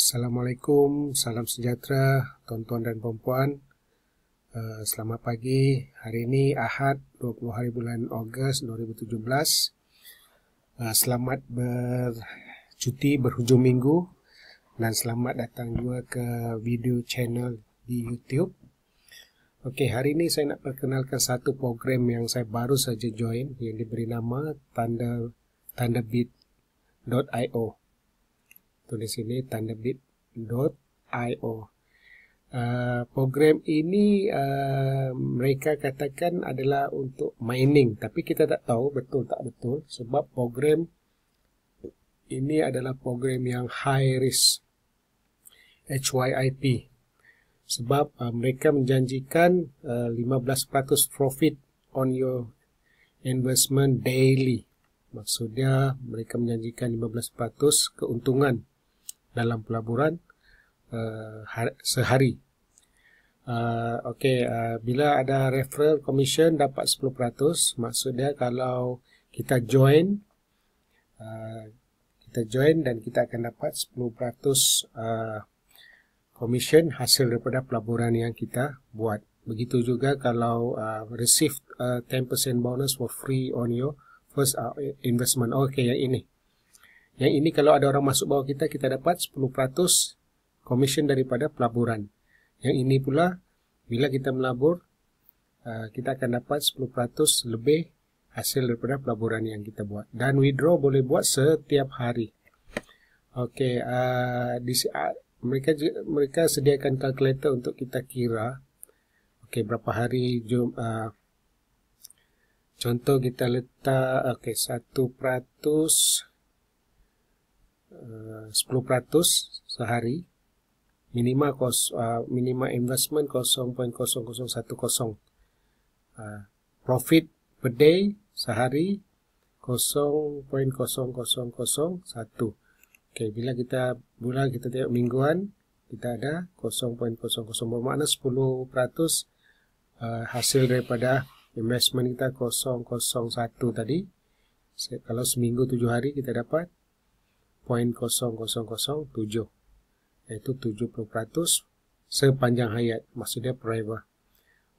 Assalamualaikum, salam sejahtera tuan-tuan dan puan-puan. Uh, selamat pagi. Hari ini Ahad 20 hari bulan Ogos 2017. Uh, eh, selamat bercuti berhujung minggu dan selamat datang juga ke video channel di YouTube. Okey, hari ini saya nak perkenalkan satu program yang saya baru saja join yang diberi nama tanda tandabit.io. Uh, tulis ini thunderbit.io. Uh, program ini uh, mereka katakan adalah untuk mining tapi kita tak tahu betul tak betul sebab program ini adalah program yang high risk HYIP sebab uh, mereka menjanjikan uh, 15% profit on your investment daily maksudnya mereka menjanjikan 15% keuntungan dalam pelaburan uh, sehari. Uh, eh, okay, uh, eh, bila ada referral commission dapat 10% maksudnya kalau kita join uh, kita join dan kita akan dapat 10% uh, commission hasil daripada pelaburan yang kita buat begitu juga kalau uh, receive uh, 10% bonus for free on your first investment, Okey, yang ini yang ini kalau ada orang masuk bawah kita, kita dapat 10% komisen daripada pelaburan. Yang ini pula, bila kita melabur, uh, kita akan dapat 10% lebih hasil daripada pelaburan yang kita buat. Dan withdraw boleh buat setiap hari. Okey, uh, uh, mereka mereka sediakan kalkulator untuk kita kira okay, berapa hari jom, contoh kita letak okay, 1%. 10% sehari minima kos uh, minima investment 0.0010 uh, profit per day sehari 0.0001 okey bila kita bulan kita tengok mingguan kita ada 0.00 bermakna 10% uh, hasil daripada investment kita 0.01 tadi kalau seminggu 7 hari kita dapat 0.0007 iaitu 70% sepanjang hayat maksudnya forever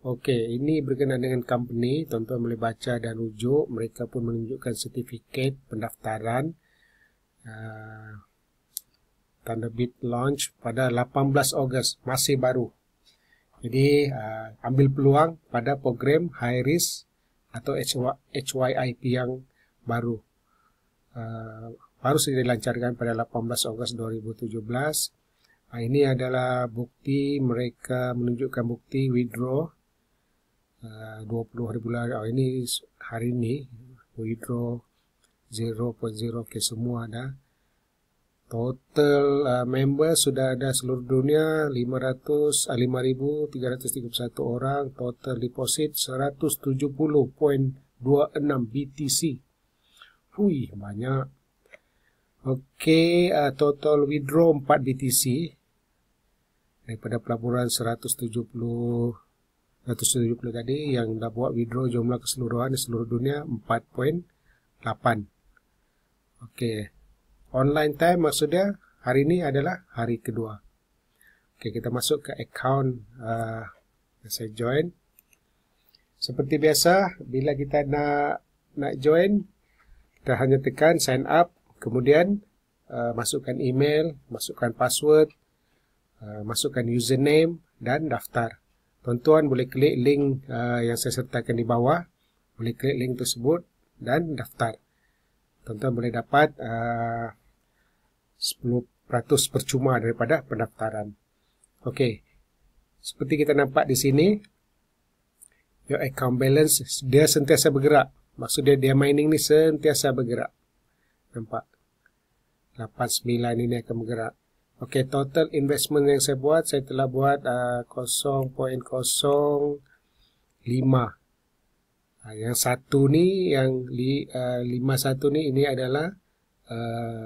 Okey, ini berkenaan dengan company tuan-tuan boleh baca dan rujuk mereka pun menunjukkan sertifikat pendaftaran uh, tanda bit launch pada 18 Ogos masih baru jadi uh, ambil peluang pada program high risk atau HYIP yang baru uh, baru saja dilancarkan pada 18 Ogos 2017. Nah, ini adalah bukti mereka menunjukkan bukti withdraw uh, 20 ribu lari. Oh, ini hari ini withdraw 0.0 ke semua ada. Total uh, ah, member sudah ada seluruh dunia 505.331 ah, orang. Total deposit 170.26 BTC. Wih, banyak. Okey, uh, total withdraw 4 BTC daripada pelaburan 170 170 tadi yang dah buat withdraw jumlah keseluruhan di seluruh dunia 4.8. Okey. Online time maksudnya hari ini adalah hari kedua. Okey, kita masuk ke account uh, yang saya join. Seperti biasa, bila kita nak nak join, kita hanya tekan sign up Kemudian uh, masukkan email, masukkan password, uh, masukkan username dan daftar. Tuan-tuan boleh klik link uh, yang saya sertakan di bawah. Boleh klik link tersebut dan daftar. Tuan-tuan boleh dapat uh, 10% percuma daripada pendaftaran. Okey. Seperti kita nampak di sini, your account balance dia sentiasa bergerak. Maksud dia dia mining ni sentiasa bergerak. Nampak? 89 ini akan bergerak. Okey, total investment yang saya buat, saya telah buat uh, 0.05. Uh, ah, yang satu ni, yang li, uh, 51 ni, ini adalah uh,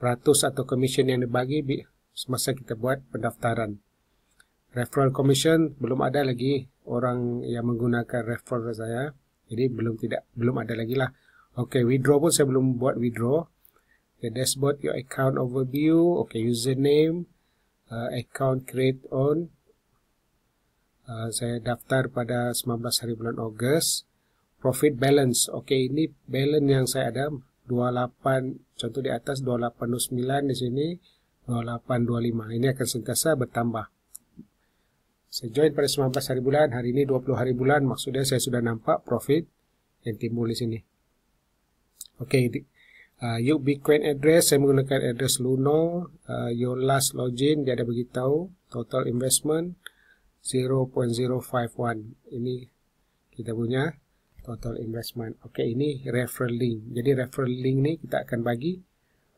ratus atau komisen yang dibagi semasa kita buat pendaftaran. Referral commission, belum ada lagi orang yang menggunakan referral saya. Jadi belum tidak belum ada lagi lah. Okey, withdraw pun saya belum buat withdraw the dashboard your account overview okay username uh, account create on uh, saya daftar pada 19 hari bulan Ogos profit balance okay ini balance yang saya ada 28 contoh di atas 289 di sini 2825 ini akan sentiasa bertambah saya join pada 19 hari bulan hari ini 20 hari bulan maksudnya saya sudah nampak profit yang timbul di sini okay uh, ah, Bitcoin address saya menggunakan address Luno uh, your last login dia ada bagi tahu total investment 0.051 ini kita punya total investment ok ini referral link jadi referral link ni kita akan bagi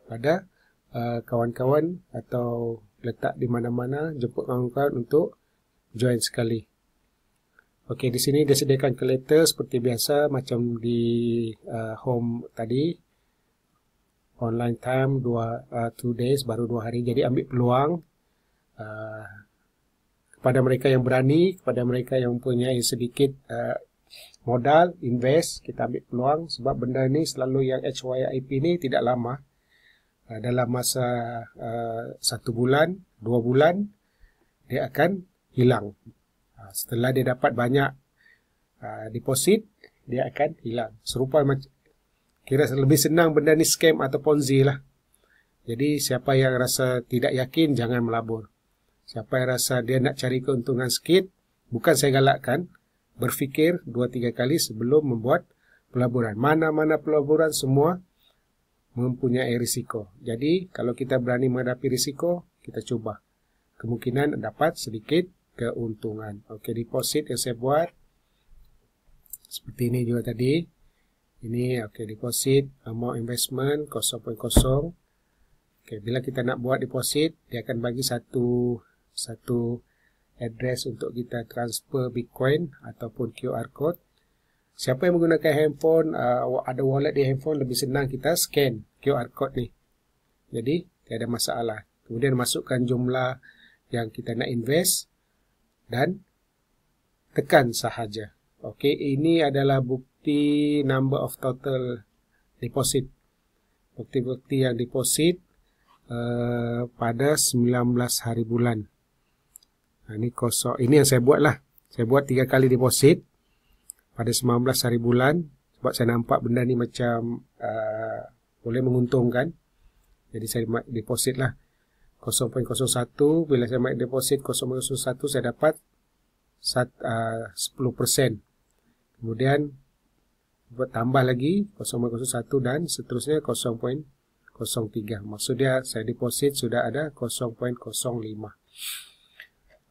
pada ah, kawan-kawan uh, atau letak di mana-mana jemput kawan-kawan untuk join sekali Okey, di sini dia sediakan collector seperti biasa macam di uh, home tadi online time dua uh, two days baru dua hari jadi ambil peluang uh, kepada mereka yang berani kepada mereka yang punya sedikit uh, modal invest kita ambil peluang sebab benda ni selalu yang HYIP ini tidak lama uh, dalam masa uh, satu bulan dua bulan dia akan hilang uh, setelah dia dapat banyak uh, deposit dia akan hilang serupa kira lebih senang benda ni scam atau ponzi lah. Jadi siapa yang rasa tidak yakin jangan melabur. Siapa yang rasa dia nak cari keuntungan sikit, bukan saya galakkan, berfikir 2 3 kali sebelum membuat pelaburan. Mana-mana pelaburan semua mempunyai risiko. Jadi kalau kita berani menghadapi risiko, kita cuba. Kemungkinan dapat sedikit keuntungan. Okey, deposit yang saya buat seperti ini juga tadi. Ini okay, deposit amount investment 0.0. Okay, bila kita nak buat deposit, dia akan bagi satu satu address untuk kita transfer Bitcoin ataupun QR code. Siapa yang menggunakan handphone, uh, ada wallet di handphone, lebih senang kita scan QR code ni. Jadi, tiada ada masalah. Kemudian masukkan jumlah yang kita nak invest dan tekan sahaja. Okey, ini adalah buku bukti number of total deposit. Bukti-bukti yang deposit uh, pada 19 hari bulan. Nah, ha, ini kosong. Ini yang saya buat lah. Saya buat 3 kali deposit pada 19 hari bulan. Sebab saya nampak benda ni macam uh, boleh menguntungkan. Jadi saya deposit lah. 0.01 bila saya make deposit 0.01 saya dapat 10% eh, kemudian buat tambah lagi 0.01 dan seterusnya 0.03. Maksudnya saya deposit sudah ada 0.05.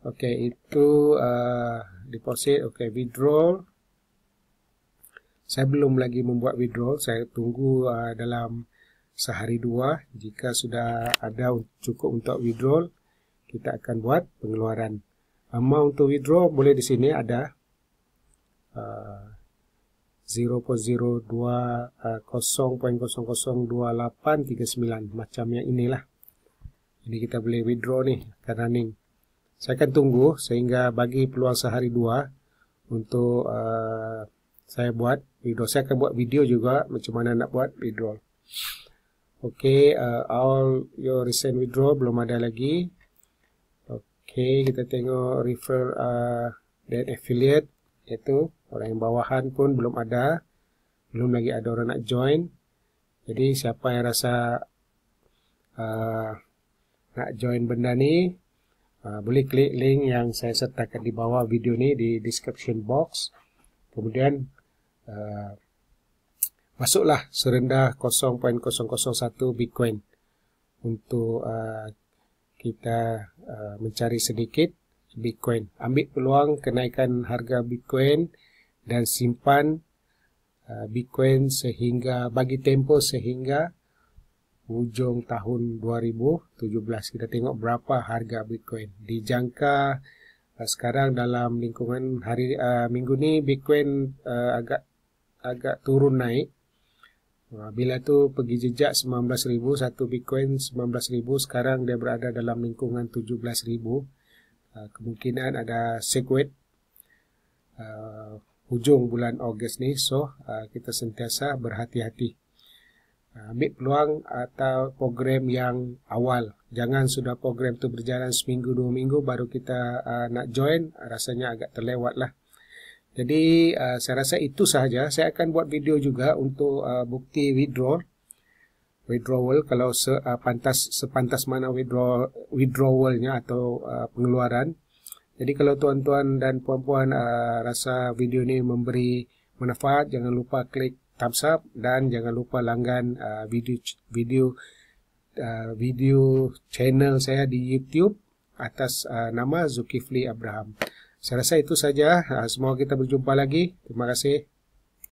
Okay itu uh, deposit. Okay withdraw. Saya belum lagi membuat withdraw. Saya tunggu uh, dalam sehari dua. Jika sudah ada cukup untuk withdraw kita akan buat pengeluaran. Amount to withdraw boleh di sini ada. Uh, 0.02.00.002839 macam yang inilah. Jadi kita boleh withdraw ni kan running. Saya akan tunggu sehingga bagi peluang sehari dua untuk uh, saya buat video. Saya akan buat video juga macam mana nak buat withdraw. Okay, uh, all your recent withdraw belum ada lagi. Okay, kita tengok refer uh, dan affiliate iaitu orang yang bawahan pun belum ada belum lagi ada orang nak join jadi siapa yang rasa uh, nak join benda ni uh, boleh klik link yang saya sertakan di bawah video ni di description box kemudian uh, masuklah serendah 0.001 bitcoin untuk uh, kita uh, mencari sedikit Bitcoin. Ambil peluang kenaikan harga Bitcoin dan simpan uh, Bitcoin sehingga bagi tempo sehingga hujung tahun 2017 kita tengok berapa harga Bitcoin. Dijangka uh, sekarang dalam lingkungan hari uh, minggu ni Bitcoin uh, agak agak turun naik. Uh, bila tu pergi jejak 19,000, satu Bitcoin 19,000, sekarang dia berada dalam lingkungan 17,000. Ah, kemungkinan ada sirkuit uh, ah, hujung bulan Ogos ni so uh, kita sentiasa berhati-hati uh, ambil peluang atau program yang awal jangan sudah program tu berjalan seminggu dua minggu baru kita uh, nak join rasanya agak terlewat lah jadi uh, saya rasa itu sahaja saya akan buat video juga untuk uh, bukti withdrawal withdrawal kalau se, uh, pantas sepantas mana withdraw, withdrawalnya atau uh, pengeluaran. Jadi kalau tuan-tuan dan puan-puan uh, rasa video ini memberi manfaat, jangan lupa klik thumbs up dan jangan lupa langgan uh, video video uh, video channel saya di YouTube atas uh, nama Zulkifli Abraham. Saya rasa itu saja. Uh, semoga kita berjumpa lagi. Terima kasih.